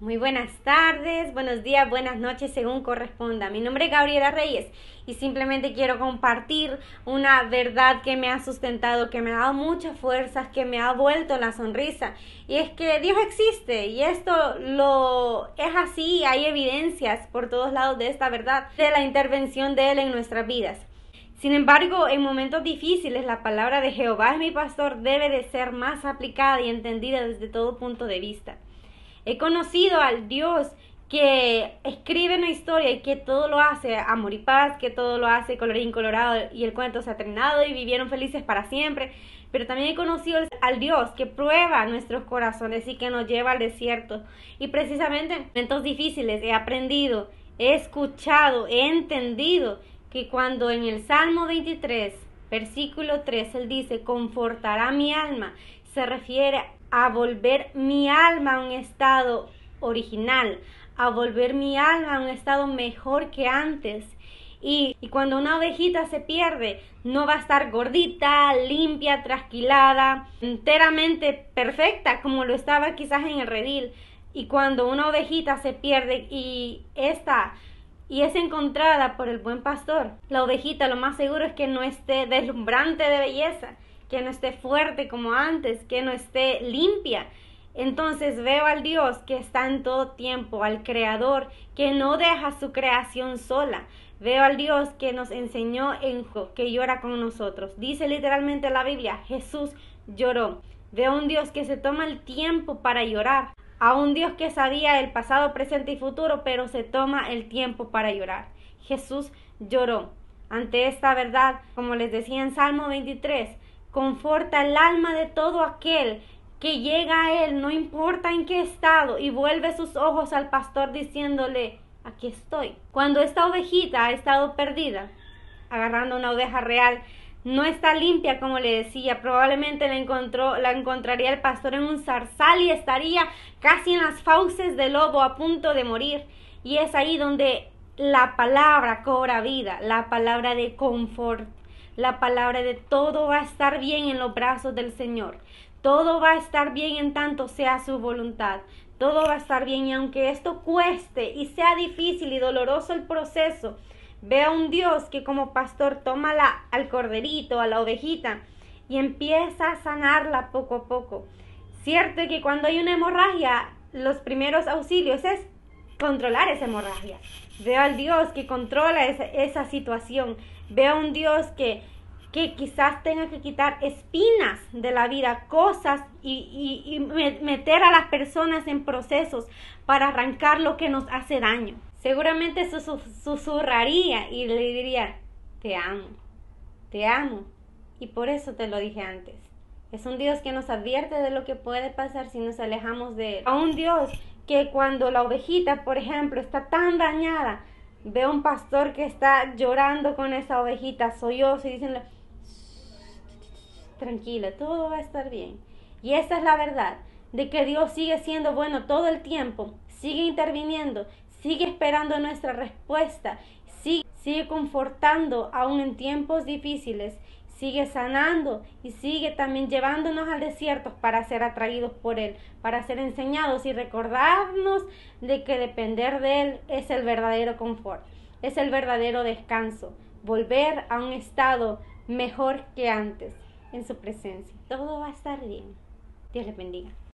Muy buenas tardes, buenos días, buenas noches, según corresponda. Mi nombre es Gabriela Reyes y simplemente quiero compartir una verdad que me ha sustentado, que me ha dado muchas fuerzas, que me ha vuelto la sonrisa. Y es que Dios existe y esto lo es así, hay evidencias por todos lados de esta verdad, de la intervención de Él en nuestras vidas. Sin embargo, en momentos difíciles la palabra de Jehová es mi pastor debe de ser más aplicada y entendida desde todo punto de vista. He conocido al Dios que escribe una historia y que todo lo hace amor y paz, que todo lo hace colorín colorado y el cuento se ha terminado y vivieron felices para siempre. Pero también he conocido al Dios que prueba nuestros corazones y que nos lleva al desierto. Y precisamente en momentos difíciles he aprendido, he escuchado, he entendido que cuando en el Salmo 23, versículo 3, él dice, confortará mi alma, se refiere a volver mi alma a un estado original, a volver mi alma a un estado mejor que antes. Y, cuando una ovejita se pierde, no va a estar gordita, limpia, trasquilada, enteramente perfecta como lo estaba quizás en el redil. Y cuando una ovejita se pierde y está, y es encontrada por el buen pastor, la ovejita lo más seguro es que no esté deslumbrante de belleza, que no esté fuerte como antes, que no esté limpia. Entonces veo al Dios que está en todo tiempo, al Creador, que no deja su creación sola. Veo al Dios que nos enseñó en que llora con nosotros. Dice literalmente la Biblia, Jesús lloró. Veo un Dios que se toma el tiempo para llorar. A un Dios que sabía el pasado, presente y futuro, pero se toma el tiempo para llorar. Jesús lloró. Ante esta verdad, como les decía en Salmo 23, Conforta el alma de todo aquel que llega a él, no importa en qué estado, y vuelve sus ojos al pastor diciéndole, aquí estoy. Cuando esta ovejita ha estado perdida, agarrando una oveja real, no está limpia, como le decía. Probablemente la, encontraría el pastor en un zarzal y estaría casi en las fauces del lobo a punto de morir. Y es ahí donde la palabra cobra vida, la palabra de confort la palabra de todo va a estar bien en los brazos del Señor. Todo va a estar bien en tanto sea su voluntad. Todo va a estar bien y aunque esto cueste y sea difícil y doloroso el proceso, vea un Dios que como pastor toma la, al corderito, a la ovejita y empieza a sanarla poco a poco. Cierto que cuando hay una hemorragia, los primeros auxilios es controlar esa hemorragia. Veo al Dios que controla esa, situación. Veo a un Dios que, que quizás tenga que quitar espinas de la vida, cosas y, y, meter a las personas en procesos para arrancar lo que nos hace daño. Seguramente susurraría y le diría, te amo, te amo. Y por eso te lo dije antes. Es un Dios que nos advierte de lo que puede pasar si nos alejamos de Él. A un Dios que cuando la ovejita, por ejemplo, está tan dañada, ve a un pastor que está llorando con esa ovejita, yo y dicen, tranquila, todo va a estar bien. Y esa es la verdad, de que Dios sigue siendo bueno todo el tiempo, sigue interviniendo, sigue esperando nuestra respuesta, sigue, sigue confortando aún en tiempos difíciles sigue sanando y sigue también llevándonos al desierto para ser atraídos por Él, para ser enseñados y recordarnos de que depender de Él es el verdadero confort, es el verdadero descanso, volver a un estado mejor que antes en su presencia. Todo va a estar bien. Dios les bendiga.